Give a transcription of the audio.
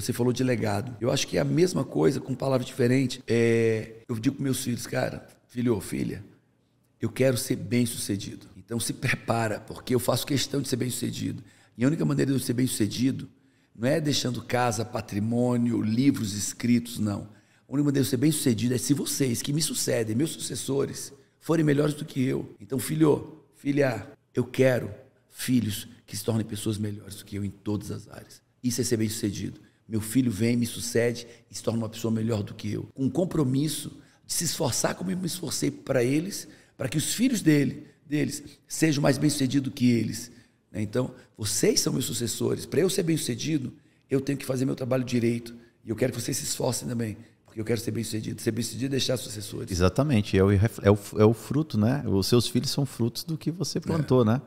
Você falou de legado. Eu acho que é a mesma coisa, com palavras diferentes. É, eu digo para meus filhos, cara, filho ou filha, eu quero ser bem sucedido. Então se prepara, porque eu faço questão de ser bem sucedido. E a única maneira de eu ser bem sucedido não é deixando casa, patrimônio, livros escritos, não. A única maneira de eu ser bem sucedido é se vocês que me sucedem, meus sucessores, forem melhores do que eu. Então, filho, filha, eu quero filhos que se tornem pessoas melhores do que eu em todas as áreas. Isso é ser bem sucedido. Meu filho vem, me sucede e se torna uma pessoa melhor do que eu. Com um compromisso de se esforçar como eu me esforcei para eles, para que os filhos dele, deles sejam mais bem-sucedidos que eles. Né? Então, vocês são meus sucessores. Para eu ser bem-sucedido, eu tenho que fazer meu trabalho direito. E eu quero que vocês se esforcem também porque eu quero ser bem-sucedido. Ser bem-sucedido é deixar sucessores. Exatamente. É o, é, o, é o fruto, né? Os seus filhos são frutos do que você é. plantou, é. né?